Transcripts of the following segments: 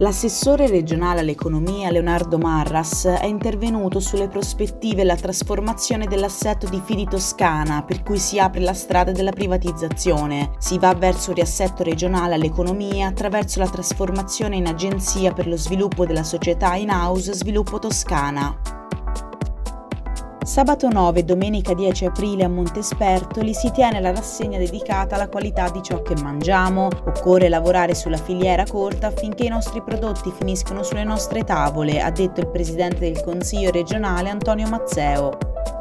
L'assessore regionale all'economia Leonardo Marras è intervenuto sulle prospettive e la trasformazione dell'assetto di Fidi Toscana per cui si apre la strada della privatizzazione. Si va verso un riassetto regionale all'economia attraverso la trasformazione in agenzia per lo sviluppo della società in house Sviluppo Toscana. Sabato 9 e domenica 10 aprile a Montespertoli si tiene la rassegna dedicata alla qualità di ciò che mangiamo. Occorre lavorare sulla filiera corta affinché i nostri prodotti finiscano sulle nostre tavole, ha detto il presidente del Consiglio regionale Antonio Mazzeo.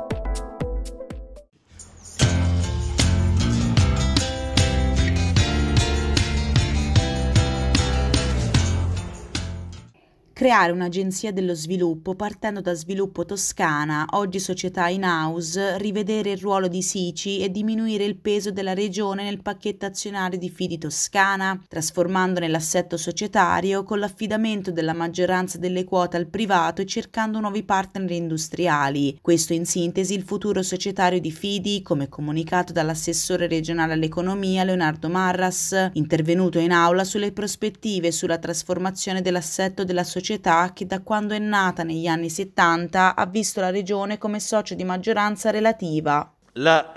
creare un'agenzia dello sviluppo partendo da Sviluppo Toscana, oggi società in house, rivedere il ruolo di Sici e diminuire il peso della regione nel pacchetto azionario di Fidi Toscana, trasformandone l'assetto societario con l'affidamento della maggioranza delle quote al privato e cercando nuovi partner industriali. Questo in sintesi il futuro societario di Fidi, come comunicato dall'assessore regionale all'economia Leonardo Marras, intervenuto in aula sulle prospettive sulla trasformazione dell'assetto della società società che da quando è nata negli anni 70 ha visto la regione come socio di maggioranza relativa. La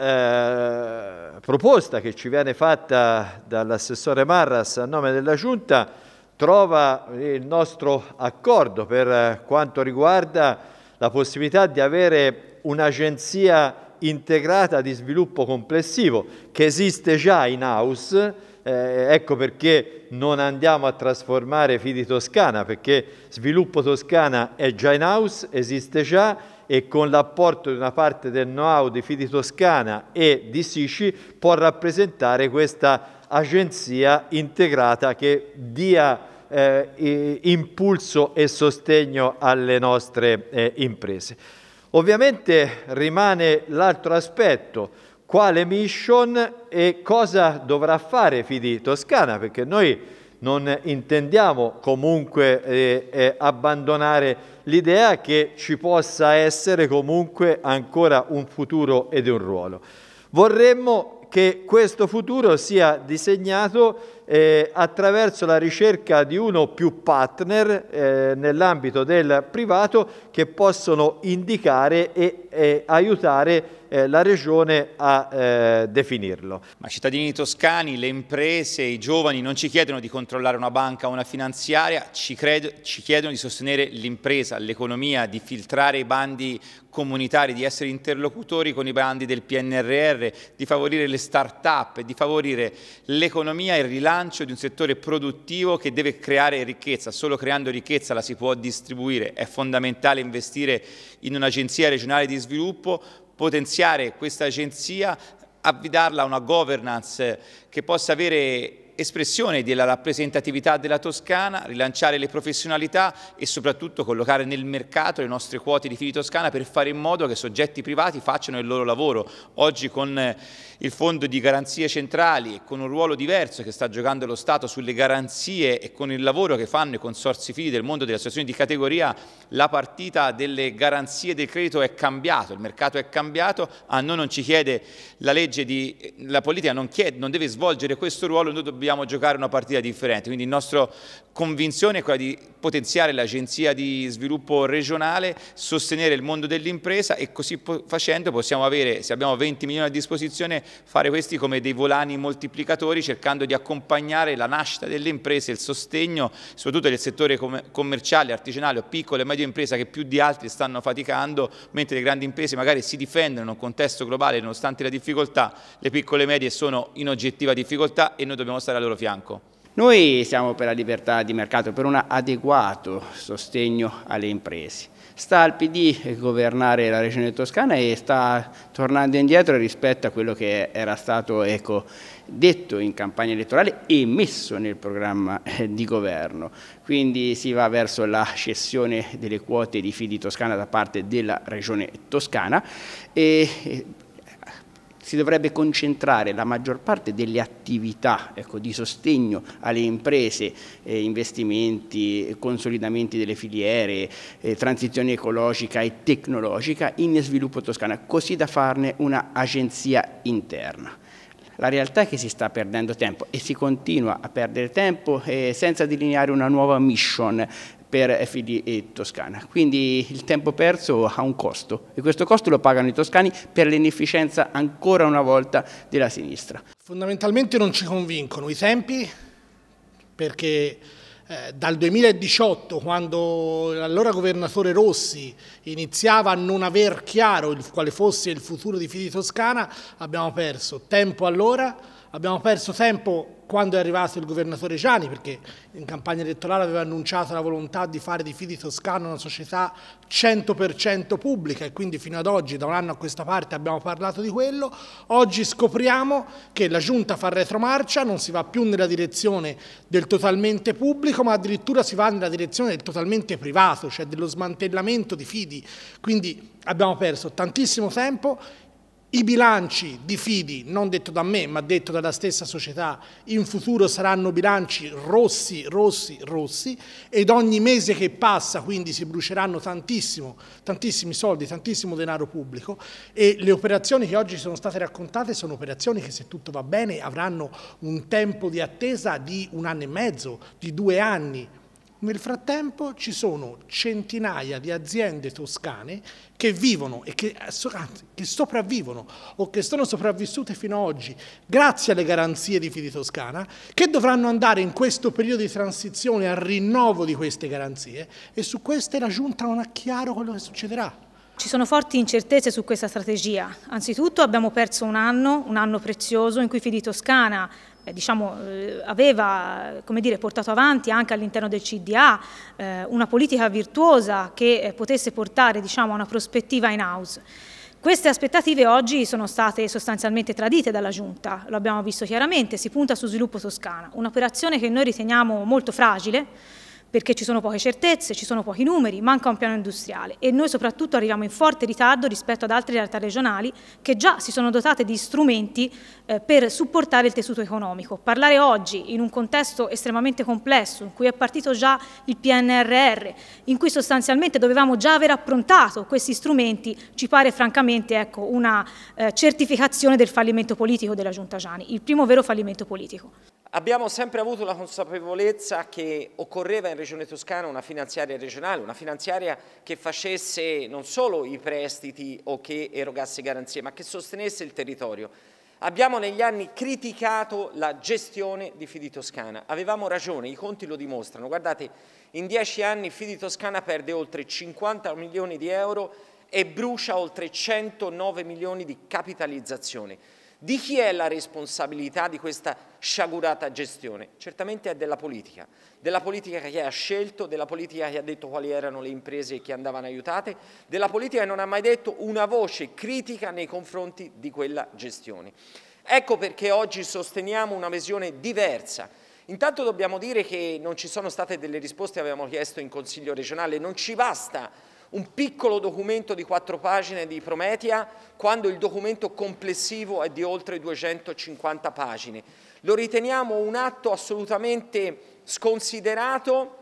eh, proposta che ci viene fatta dall'assessore Marras a nome della Giunta trova il nostro accordo per quanto riguarda la possibilità di avere un'agenzia integrata di sviluppo complessivo che esiste già in house eh, ecco perché non andiamo a trasformare Fidi Toscana, perché Sviluppo Toscana è già in house, esiste già e con l'apporto di una parte del know-how di Fidi Toscana e di Sici può rappresentare questa agenzia integrata che dia eh, impulso e sostegno alle nostre eh, imprese. Ovviamente rimane l'altro aspetto, quale mission e cosa dovrà fare Fidi Toscana, perché noi non intendiamo comunque eh, eh, abbandonare l'idea che ci possa essere comunque ancora un futuro ed un ruolo. Vorremmo che questo futuro sia disegnato eh, attraverso la ricerca di uno o più partner eh, nell'ambito del privato che possono indicare e, e aiutare eh, la Regione a eh, definirlo. Ma i cittadini toscani, le imprese, i giovani non ci chiedono di controllare una banca o una finanziaria, ci, credo, ci chiedono di sostenere l'impresa, l'economia, di filtrare i bandi comunitari, di essere interlocutori con i bandi del PNRR, di favorire le start-up, di favorire l'economia e il rilancio rilancio di un settore produttivo che deve creare ricchezza, solo creando ricchezza la si può distribuire, è fondamentale investire in un'agenzia regionale di sviluppo, potenziare questa agenzia, avvidarla a una governance che possa avere espressione della rappresentatività della Toscana, rilanciare le professionalità e soprattutto collocare nel mercato le nostre quote di Fili Toscana per fare in modo che soggetti privati facciano il loro lavoro. Oggi con eh, il fondo di garanzie centrali e con un ruolo diverso che sta giocando lo Stato sulle garanzie e con il lavoro che fanno i consorsi fili del mondo delle associazioni di categoria, la partita delle garanzie del credito è cambiata, il mercato è cambiato, a noi non ci chiede la legge di... la politica non, chiede, non deve svolgere questo ruolo, noi dobbiamo vogliamo giocare una partita differente, quindi il nostro convinzione è quella di potenziare l'agenzia di sviluppo regionale, sostenere il mondo dell'impresa e così facendo possiamo avere, se abbiamo 20 milioni a disposizione, fare questi come dei volani moltiplicatori cercando di accompagnare la nascita delle imprese, il sostegno soprattutto del settore commerciale, artigianale o piccole e medie imprese che più di altri stanno faticando, mentre le grandi imprese magari si difendono in un contesto globale nonostante la difficoltà, le piccole e medie sono in oggettiva difficoltà e noi dobbiamo stare al loro fianco. Noi siamo per la libertà di mercato, per un adeguato sostegno alle imprese. Sta al PD governare la regione toscana e sta tornando indietro rispetto a quello che era stato ecco, detto in campagna elettorale e messo nel programma eh, di governo. Quindi si va verso la cessione delle quote di fidi toscana da parte della regione toscana e eh, si dovrebbe concentrare la maggior parte delle attività ecco, di sostegno alle imprese, eh, investimenti, consolidamenti delle filiere, eh, transizione ecologica e tecnologica in sviluppo toscana, così da farne un'agenzia interna. La realtà è che si sta perdendo tempo e si continua a perdere tempo eh, senza delineare una nuova mission per e Toscana. Quindi il tempo perso ha un costo e questo costo lo pagano i toscani per l'inefficienza ancora una volta della sinistra. Fondamentalmente non ci convincono i tempi perché eh, dal 2018 quando l'allora governatore Rossi iniziava a non aver chiaro il, quale fosse il futuro di Fidi Toscana abbiamo perso tempo allora Abbiamo perso tempo quando è arrivato il governatore Gianni, perché in campagna elettorale aveva annunciato la volontà di fare di Fidi Toscano una società 100% pubblica e quindi fino ad oggi, da un anno a questa parte, abbiamo parlato di quello. Oggi scopriamo che la Giunta fa retromarcia, non si va più nella direzione del totalmente pubblico, ma addirittura si va nella direzione del totalmente privato, cioè dello smantellamento di Fidi. Quindi abbiamo perso tantissimo tempo, i bilanci di Fidi, non detto da me, ma detto dalla stessa società, in futuro saranno bilanci rossi, rossi, rossi ed ogni mese che passa quindi si bruceranno tantissimo, tantissimi soldi, tantissimo denaro pubblico e le operazioni che oggi sono state raccontate sono operazioni che se tutto va bene avranno un tempo di attesa di un anno e mezzo, di due anni, nel frattempo ci sono centinaia di aziende toscane che vivono e che, anzi, che sopravvivono o che sono sopravvissute fino ad oggi grazie alle garanzie di Fidi Toscana che dovranno andare in questo periodo di transizione al rinnovo di queste garanzie e su queste la Giunta non ha chiaro quello che succederà. Ci sono forti incertezze su questa strategia. Anzitutto abbiamo perso un anno, un anno prezioso, in cui Fidi Toscana eh, diciamo, eh, aveva dire, portato avanti anche all'interno del CDA eh, una politica virtuosa che potesse portare diciamo, a una prospettiva in house. Queste aspettative oggi sono state sostanzialmente tradite dalla Giunta, lo abbiamo visto chiaramente, si punta su sviluppo toscana, un'operazione che noi riteniamo molto fragile, perché ci sono poche certezze, ci sono pochi numeri, manca un piano industriale e noi soprattutto arriviamo in forte ritardo rispetto ad altre realtà regionali che già si sono dotate di strumenti eh, per supportare il tessuto economico. Parlare oggi in un contesto estremamente complesso in cui è partito già il PNRR, in cui sostanzialmente dovevamo già aver approntato questi strumenti, ci pare francamente ecco, una eh, certificazione del fallimento politico della Giunta Giani, il primo vero fallimento politico. Abbiamo sempre avuto la consapevolezza che occorreva in Regione Toscana una finanziaria regionale, una finanziaria che facesse non solo i prestiti o che erogasse garanzie, ma che sostenesse il territorio. Abbiamo negli anni criticato la gestione di Fidi Toscana, avevamo ragione, i conti lo dimostrano. Guardate, in dieci anni Fidi Toscana perde oltre 50 milioni di euro e brucia oltre 109 milioni di capitalizzazione. Di chi è la responsabilità di questa sciagurata gestione, certamente è della politica, della politica che ha scelto, della politica che ha detto quali erano le imprese che andavano aiutate, della politica che non ha mai detto una voce critica nei confronti di quella gestione. Ecco perché oggi sosteniamo una visione diversa, Intanto dobbiamo dire che non ci sono state delle risposte che avevamo chiesto in Consiglio regionale, non ci basta un piccolo documento di quattro pagine di Prometia quando il documento complessivo è di oltre 250 pagine. Lo riteniamo un atto assolutamente sconsiderato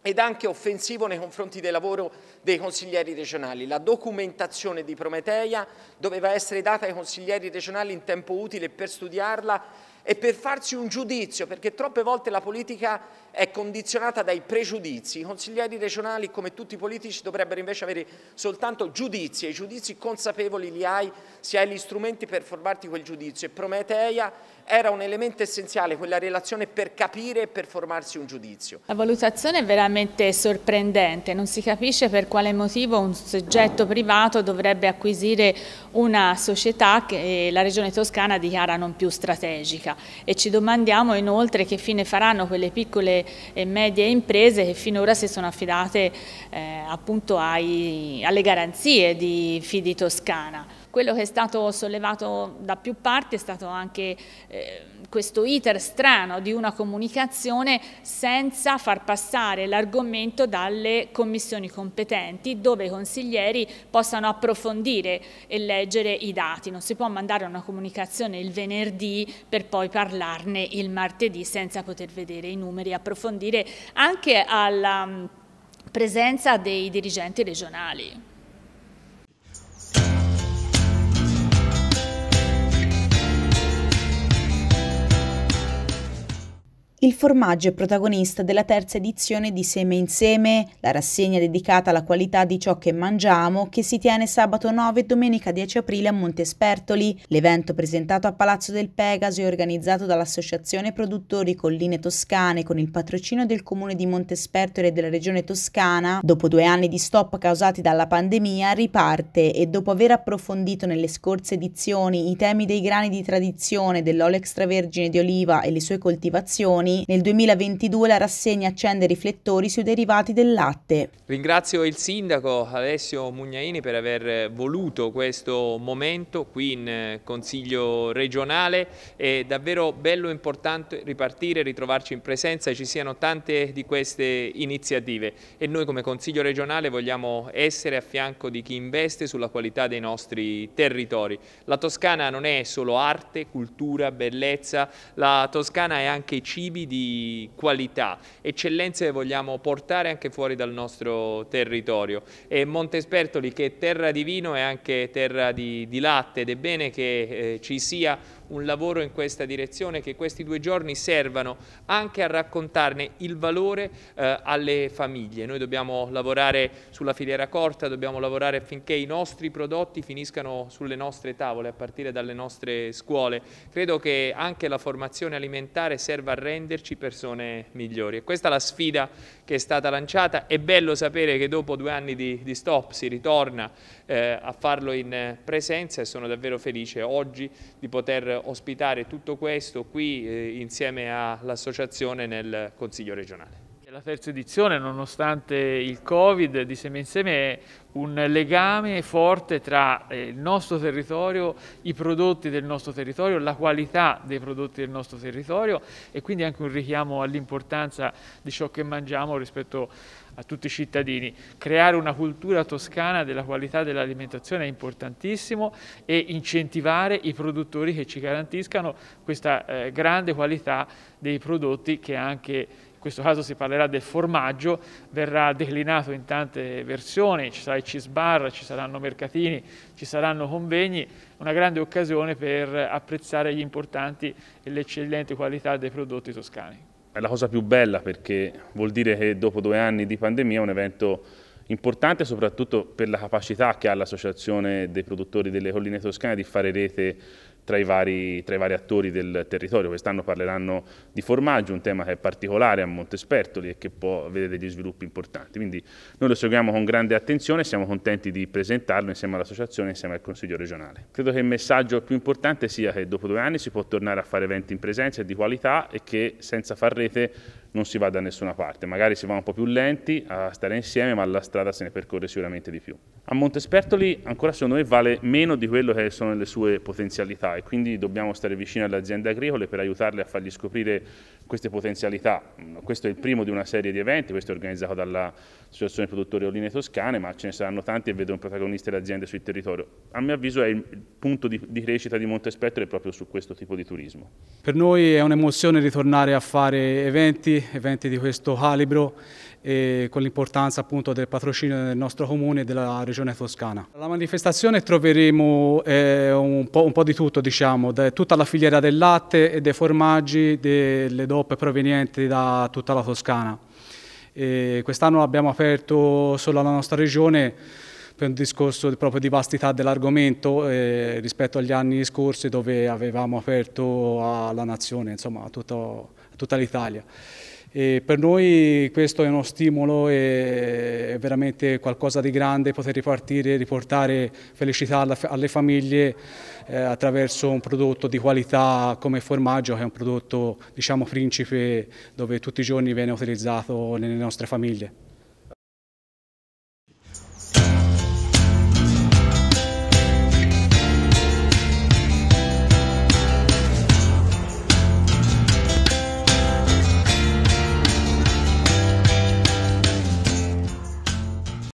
ed anche offensivo nei confronti del lavoro dei consiglieri regionali. La documentazione di Prometeia doveva essere data ai consiglieri regionali in tempo utile per studiarla e per farsi un giudizio, perché troppe volte la politica è condizionata dai pregiudizi. I consiglieri regionali, come tutti i politici, dovrebbero invece avere soltanto giudizi e i giudizi consapevoli li hai se hai gli strumenti per formarti quel giudizio. E Prometeia era un elemento essenziale, quella relazione per capire e per formarsi un giudizio. La valutazione è veramente sorprendente, non si capisce per quale motivo un soggetto privato dovrebbe acquisire una società che la Regione Toscana dichiara non più strategica e ci domandiamo inoltre che fine faranno quelle piccole e medie imprese che finora si sono affidate eh, appunto ai, alle garanzie di Fidi Toscana. Quello che è stato sollevato da più parti è stato anche eh, questo iter strano di una comunicazione senza far passare l'argomento dalle commissioni competenti dove i consiglieri possano approfondire e leggere i dati. Non si può mandare una comunicazione il venerdì per poi parlarne il martedì senza poter vedere i numeri, approfondire anche alla mm, presenza dei dirigenti regionali. Il formaggio è protagonista della terza edizione di Seme in Seme, la rassegna dedicata alla qualità di ciò che mangiamo, che si tiene sabato 9 e domenica 10 aprile a Monte Montespertoli. L'evento presentato a Palazzo del Pegaso e organizzato dall'Associazione Produttori Colline Toscane con il patrocino del comune di Monte Montespertoli e della regione toscana, dopo due anni di stop causati dalla pandemia, riparte e dopo aver approfondito nelle scorse edizioni i temi dei grani di tradizione, dell'olio extravergine di oliva e le sue coltivazioni, Salvini. Nel 2022 la rassegna accende i riflettori sui derivati del latte. Ringrazio il sindaco Alessio Mugnaini per aver voluto questo momento qui in eh, Consiglio regionale. È davvero bello e importante ripartire, ritrovarci in presenza, e ci siano tante di queste iniziative e noi come Consiglio regionale vogliamo essere a fianco di chi investe sulla qualità dei nostri territori. La Toscana non è solo arte, cultura, bellezza, la Toscana è anche cibi di qualità, eccellenze che vogliamo portare anche fuori dal nostro territorio. E Montespertoli che è terra di vino è anche terra di, di latte ed è bene che eh, ci sia un lavoro in questa direzione, che questi due giorni servano anche a raccontarne il valore eh, alle famiglie. Noi dobbiamo lavorare sulla filiera corta, dobbiamo lavorare affinché i nostri prodotti finiscano sulle nostre tavole, a partire dalle nostre scuole. Credo che anche la formazione alimentare serva a renderci persone migliori. E questa è la sfida che è stata lanciata. È bello sapere che dopo due anni di, di stop si ritorna eh, a farlo in presenza e sono davvero felice oggi di poter ospitare tutto questo qui eh, insieme all'associazione nel Consiglio regionale. La terza edizione, nonostante il Covid, di Seme Insieme è un legame forte tra eh, il nostro territorio, i prodotti del nostro territorio, la qualità dei prodotti del nostro territorio e quindi anche un richiamo all'importanza di ciò che mangiamo rispetto a a tutti i cittadini. Creare una cultura toscana della qualità dell'alimentazione è importantissimo e incentivare i produttori che ci garantiscano questa eh, grande qualità dei prodotti che anche in questo caso si parlerà del formaggio, verrà declinato in tante versioni, ci sarà il cheese bar, ci saranno mercatini, ci saranno convegni, una grande occasione per apprezzare gli importanti e l'eccellente qualità dei prodotti toscani. È la cosa più bella perché vuol dire che dopo due anni di pandemia è un evento importante soprattutto per la capacità che ha l'associazione dei produttori delle colline toscane di fare rete tra i, vari, tra i vari, attori del territorio. Quest'anno parleranno di formaggio, un tema che è particolare a Montespertoli e che può avere degli sviluppi importanti. Quindi noi lo seguiamo con grande attenzione e siamo contenti di presentarlo insieme all'associazione e insieme al Consiglio regionale. Credo che il messaggio più importante sia che dopo due anni si può tornare a fare eventi in presenza e di qualità e che senza far rete non si va da nessuna parte. Magari si va un po' più lenti a stare insieme, ma la strada se ne percorre sicuramente di più. A Montespertoli ancora secondo me vale meno di quello che sono le sue potenzialità e quindi dobbiamo stare vicino alle aziende agricole per aiutarle a fargli scoprire queste potenzialità. Questo è il primo di una serie di eventi, questo è organizzato dall'Associazione Produttori Oline Toscane, ma ce ne saranno tanti e vedono protagoniste le aziende sul territorio. A mio avviso è il punto di, di crescita di Montespertoli proprio su questo tipo di turismo. Per noi è un'emozione ritornare a fare eventi, eventi di questo calibro e con l'importanza appunto del patrocinio del nostro comune e della regione toscana. Alla manifestazione troveremo eh, un, po', un, po', di tutto, diciamo, da, tutta la filiera del latte e dei formaggi, delle DOP provenienti da tutta la Toscana. Quest'anno abbiamo aperto solo alla nostra regione per un discorso proprio di vastità dell'argomento eh, rispetto agli anni scorsi dove avevamo aperto alla nazione, insomma a, tutto, a tutta l'Italia. E per noi questo è uno stimolo è veramente qualcosa di grande poter ripartire, riportare felicità alle famiglie eh, attraverso un prodotto di qualità come formaggio che è un prodotto diciamo principe dove tutti i giorni viene utilizzato nelle nostre famiglie.